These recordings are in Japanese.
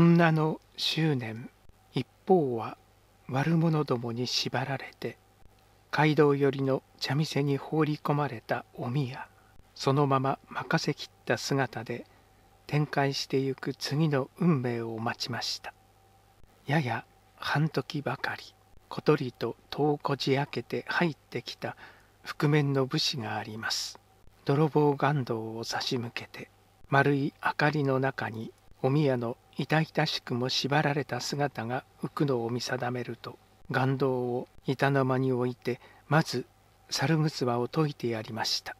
女の執念一方は悪者どもに縛られて街道寄りの茶店に放り込まれたお宮そのまま任せきった姿で展開してゆく次の運命を待ちましたやや半時ばかり小鳥と戸をこじ開けて入ってきた覆面の武士があります泥棒岩道を差し向けて丸い明かりの中にお宮の痛々しくも縛られた姿が浮くのを見定めると岩洞を板の間に置いてまず猿むを解いてやりました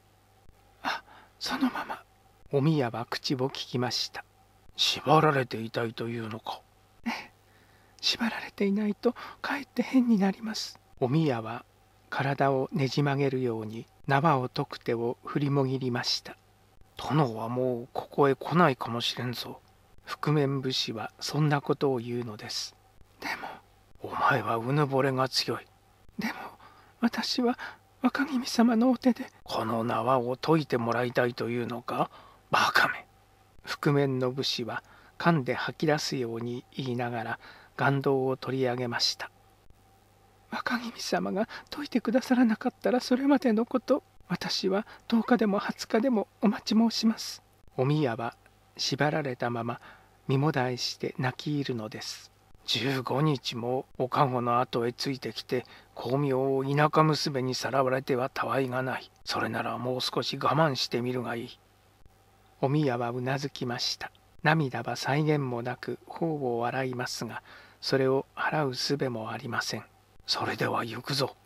あそのままお宮は口をききました縛られていたいというのかえ縛られていないとかえって変になりますお宮は体をねじ曲げるように縄を解く手を振りもぎりました殿はもうここへ来ないかもしれんぞ覆面武士はそんなことを言うのですでもお前はうぬぼれが強いでも私は若君様のお手でこの縄を解いてもらいたいというのかバカめ覆面の武士は噛んで吐き出すように言いながら岩洞を取り上げました若君様が解いてくださらなかったらそれまでのこと私は10日でも20日でもお待ち申しますお宮は縛られたまま身もえして泣き入るのです15日もおかごの後へついてきて巧妙を田舎娘にさらわれてはたわいがないそれならもう少し我慢してみるがいいお宮はうなずきました涙は再現もなく頬を笑いますがそれを払うすべもありませんそれでは行くぞ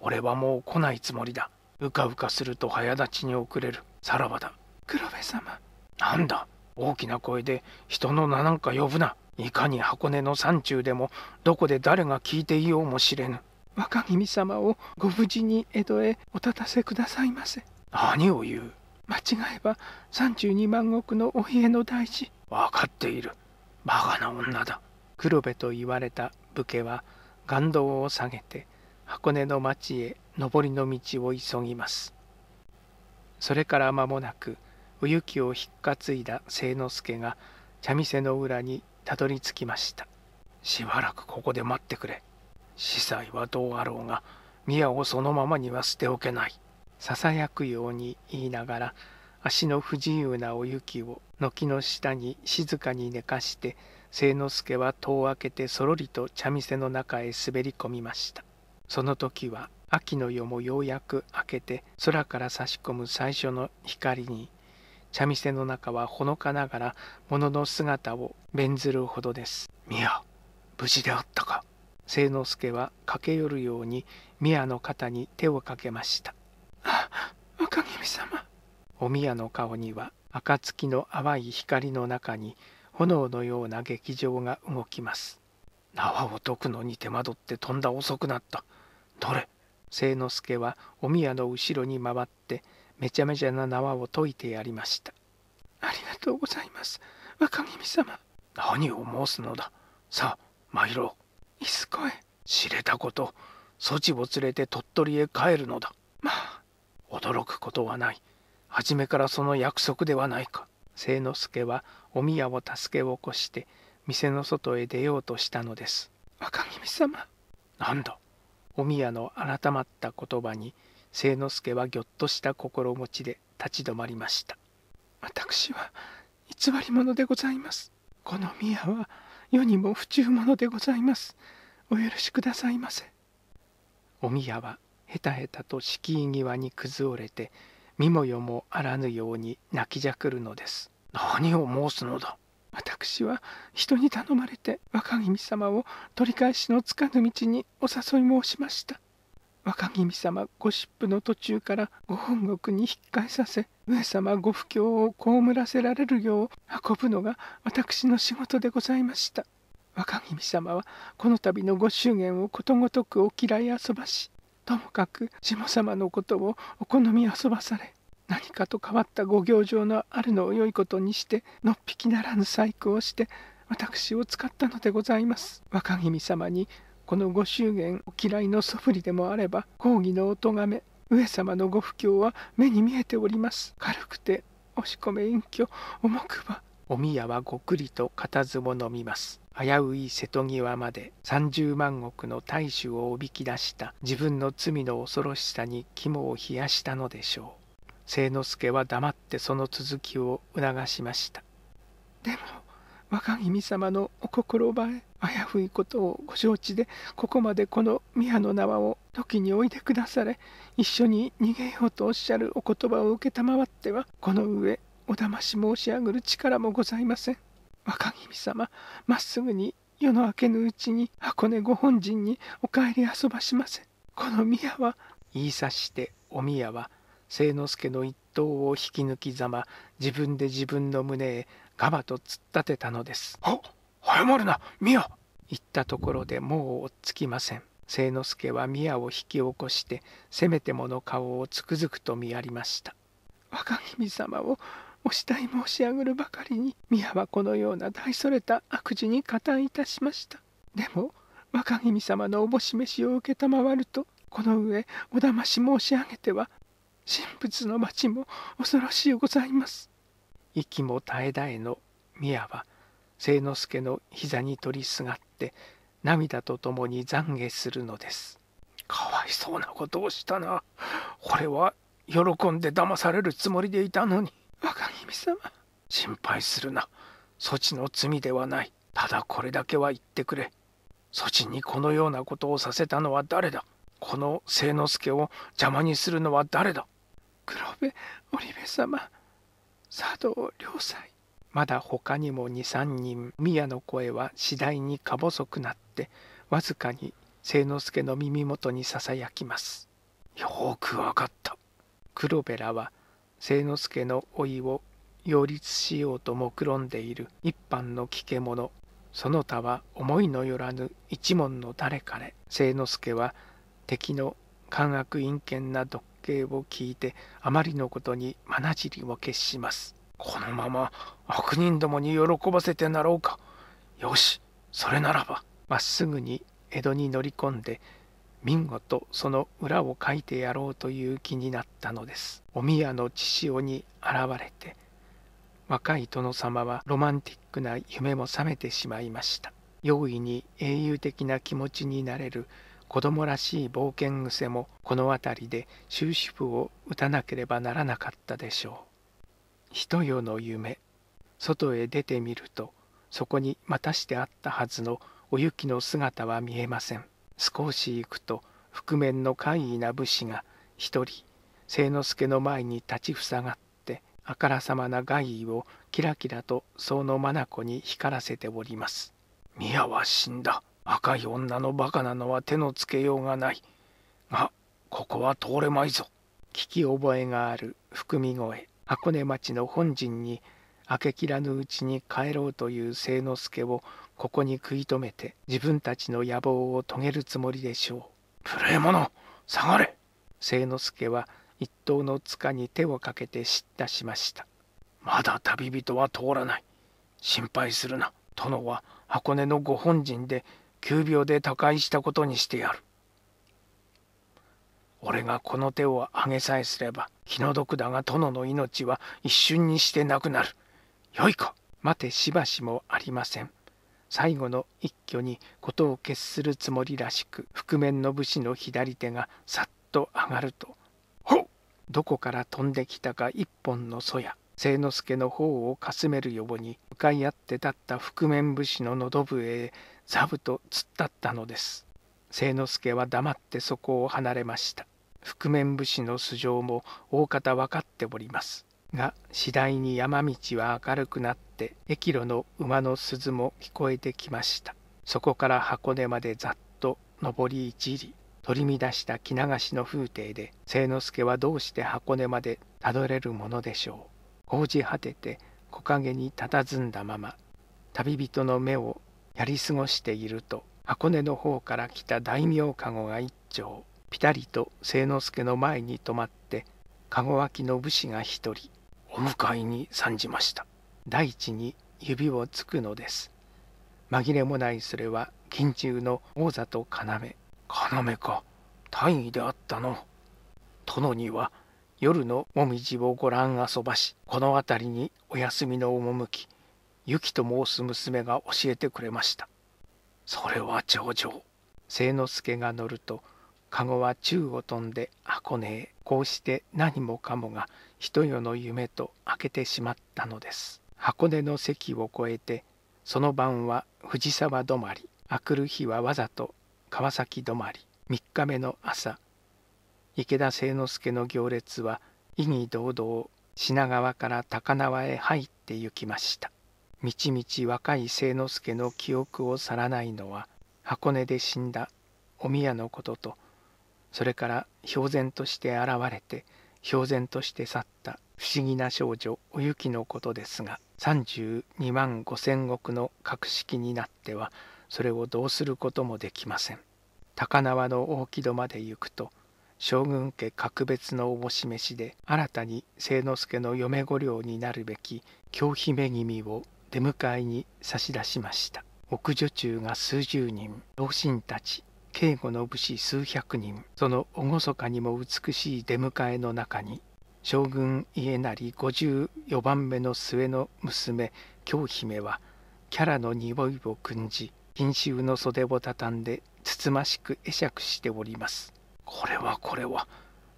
俺はもう来ないつもりだうかうかすると早立ちに遅れるさらばだ黒部様なんだ大きな声で人の名なんか呼ぶないかに箱根の山中でもどこで誰が聞いていようも知れぬ若君様をご無事に江戸へお立たせくださいませ何を言う間違えば三十二万石のお家の大事分かっているバカな女だ黒部と言われた武家は岩道を下げて箱根の町へ上りの道を急ぎますそれから間もなくお雪を引っかついだ清之助が茶店の裏にたどり着きましたしばらくここで待ってくれ司祭はどうあろうが宮をそのままには捨ておけないささやくように言いながら足の不自由なお雪を軒の下に静かに寝かして清之助は戸を開けてそろりと茶店の中へ滑り込みましたその時は秋の夜もようやく明けて空から差し込む最初の光に茶店の中はほのかながら物の姿を弁ずるほどです。宮、無事であったか。清之助は駆け寄るように宮の肩に手をかけました。あ、若君様。お宮の顔には暁の淡い光の中に炎のような劇場が動きます。縄を解くのに手間取って飛んだ遅くなった。どれ清之助はお宮の後ろに回ってめちゃめちゃな縄を解いてやりました。ありがとうございます、若君様。何を申すのだ。さあ、参ろう。椅子越え知れたこと、そちを連れて鳥取へ帰るのだ。まあ、驚くことはない。初めからその約束ではないか。清之助はお宮を助け起こして、店の外へ出ようとしたのです。若君様。なんだお宮の改まった言葉に清之助はぎょっとした心持ちで立ち止まりました私は偽り者でございますこの宮は世にも不忠者でございますお許しくださいませお宮はへたへたと敷居際に崩れて身も世もあらぬように泣きじゃくるのです何を申すのだ私は人に頼まれて若君様を取り返しのつかぬ道にお誘い申しました若君様ご疾夫の途中からご本国に引っ返させ上様ご不況を被らせられるよう運ぶのが私の仕事でございました若君様はこの度のご祝言をことごとくお嫌い遊ばしともかく下様のことをお好み遊ばされ何かと変わったご行状のあるのを良いことにしてのっぴきならぬ細工をして私を使ったのでございます若君様にこのご祝言お嫌いのそぶりでもあれば講義のお咎め上様のご不況は目に見えております軽くて押し込め隠居重くばお宮はごくりと固唾を飲みます危うい瀬戸際まで30万石の大衆をおびき出した自分の罪の恐ろしさに肝を冷やしたのでしょう清之助は黙ってその続きを促しましたでも若君様のお心映え危ういことをご承知でここまでこの宮の縄を時においでくだされ一緒に逃げようとおっしゃるお言葉を承ってはこの上おだまし申し上ぐる力もございません若君様まっすぐに夜の明けぬうちに箱根ご本陣にお帰り遊ばしませんこの宮は言い察してお宮は清之助の一刀を引き抜きざま自分で自分の胸へガバと突っ立てたのです「は早まるな宮!」言ったところでもう追っつきません清之助は宮を引き起こしてせめてもの顔をつくづくと見やりました若君様をお慕い申し上げるばかりに宮はこのような大それた悪事に加担いたしましたでも若君様のおぼし召しを承るとこの上お騙し申し上げては神仏の町も恐ろしいございます。息も絶え絶えの宮は清之助の膝に取りすがって涙とともに懺悔するのです。かわいそうなことをしたな。これは喜んで騙されるつもりでいたのに。若君様。心配するな。そちの罪ではない。ただこれだけは言ってくれ。そちにこのようなことをさせたのは誰だこの清之助を邪魔にするのは誰だ黒部織部様佐藤良斎まだ他にも23人宮の声は次第にか細くなってわずかに清之助の耳元にささやきますよくわかった黒部らは清之助の老いを擁立しようと目論んでいる一般の聞け者その他は思いのよらぬ一門の誰かれ清之助は敵の官悪陰険な独計を聞いてあまりのことにじりを決しますこのまま悪人どもに喜ばせてなろうかよしそれならばまっすぐに江戸に乗り込んで民語とその裏を書いてやろうという気になったのですお宮の父親に現れて若い殿様はロマンティックな夢も覚めてしまいました容易に英雄的な気持ちになれる子供らしい冒険癖もこの辺りで終止符を打たなければならなかったでしょう。ひとの夢外へ出てみるとそこにまたしてあったはずのお雪の姿は見えません。少し行くと覆面の怪異な武士が一人清之助の前に立ちふさがってあからさまな害意をキラキラとその眼に光らせております。宮は死んだ。若い女のバカなのは手のつけようがないがここは通れまいぞ聞き覚えがある含み声箱根町の本陣に明けきらぬうちに帰ろうという清之助をここに食い止めて自分たちの野望を遂げるつもりでしょう無礼者下がれ清之助は一刀の塚に手をかけて叱咤しましたまだ旅人は通らない心配するな殿は箱根のご本陣で9秒で他界したことにしてやる。俺がこの手を上げさえすれば気の毒だが殿の命は一瞬にしてなくなる。よいか待てしばしもありません。最後の一挙に事を決するつもりらしく覆面の武士の左手がさっと上がるとほどこから飛んできたか一本のそや清之助の方をかすめるように向かい合って立った覆面武士の喉笛へざぶと突っ立ったのです清之助は黙ってそこを離れました覆面武士の素性も大方分かっておりますが次第に山道は明るくなって駅路の馬の鈴も聞こえてきましたそこから箱根までざっと上り一里取り乱した着流しの風景で清之助はどうして箱根までたどれるものでしょう。講じ果てて木陰に佇んだまま旅人の目をやり過ごしていると箱根の方から来た大名籠が一丁ピタリと清之助の前に止まって籠脇の武士が一人お迎えに参じました大地に指をつくのです紛れもないそれは近中の王座と要要か大義であったの殿には夜の紅葉をご覧遊ばしこの辺りにお休みの趣ユキと申す娘が教えてくれましたそれは上々清之助が乗ると籠は宙を飛んで箱根へこうして何もかもが一夜の夢と明けてしまったのです箱根の席を越えてその晩は藤沢止まりあくる日はわざと川崎止まり3日目の朝池田清之助の行列は意義堂々品川から高輪へ入って行きましたみちみち若い清之助の記憶を去らないのは箱根で死んだお宮のこととそれから標然として現れて標然として去った不思議な少女お雪のことですが32万5千石の格式になってはそれをどうすることもできません高輪の大木戸まで行くと将軍家格別のおぼし召しで新たに清之助の嫁御寮になるべき京姫君を出迎えに差し出しました奥女中が数十人老人たち警護の武士数百人その厳かにも美しい出迎えの中に将軍家成54番目の末の娘京姫はキャラの匂いを訓じ錦州の袖を畳んでつつましく会釈しておりますこれはこれは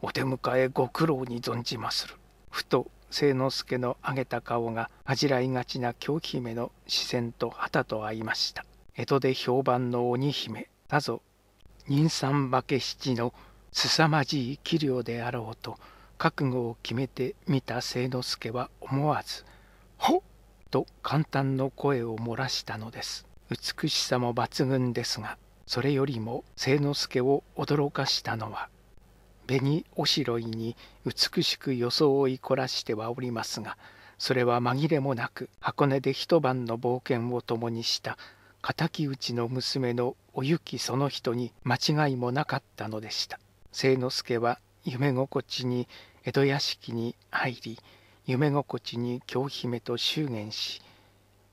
お出迎えご苦労に存じまするふと清之助の上げた顔が恥じらいがちな京姫の視線と旗と合いました江戸で評判の鬼姫さぞ妊産化け七の凄まじい器量であろうと覚悟を決めてみた清之助は思わず「ほっ!」と簡単の声を漏らしたのです美しさも抜群ですがそれよりも清之助を驚かしたのは紅おしろいに美しく装い凝らしてはおりますがそれは紛れもなく箱根で一晩の冒険を共にした敵討ちの娘のおゆきその人に間違いもなかったのでした清之助は夢心地に江戸屋敷に入り夢心地に京姫と祝言し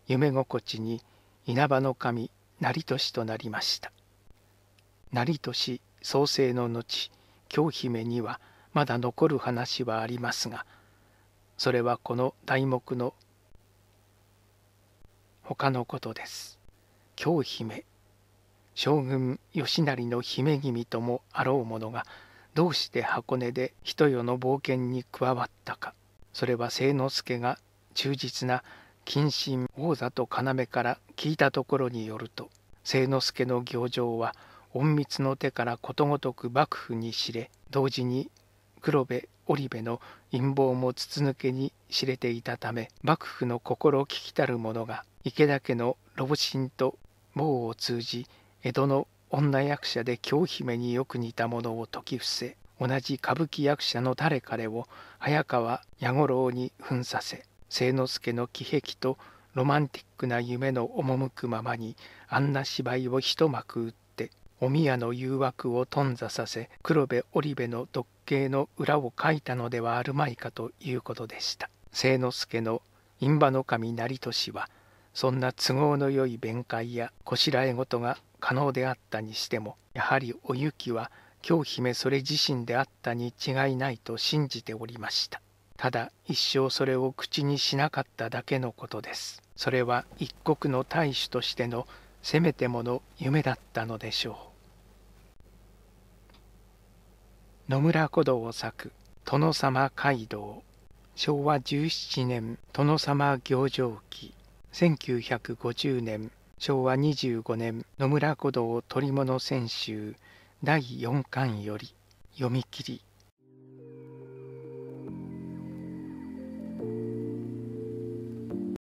夢心地に稲葉の神成年となりました成年創生の後京姫にはまだ残る話はありますがそれはこの題目の他のことです。京姫将軍義成の姫君ともあろう者がどうして箱根で人世の冒険に加わったかそれは清之助が忠実な謹慎王座と要から聞いたところによると清之助の行状は「隠密の手からことごとく幕府に知れ同時に黒部織部の陰謀も筒抜けに知れていたため幕府の心聞きたる者が池田家の老臣と謀を通じ江戸の女役者で京姫によく似た者を説き伏せ同じ歌舞伎役者の誰彼を早川弥五郎に扮させ清之助の喜劇とロマンティックな夢の赴くままにあんな芝居を一幕打っお宮の誘惑を頓挫させ黒部織部の毒形の裏を書いたのではあるまいかということでした清之助の印旛の神成俊はそんな都合のよい弁解やこしらえ事が可能であったにしてもやはりお雪は京姫それ自身であったに違いないと信じておりましたただ一生それを口にしなかっただけのことですそれは一国の大使としてのせめてもの夢だったのでしょう野村古道作殿様街道昭和17年殿様行情記1950年昭和25年野村古道取物選集第4巻より読み切り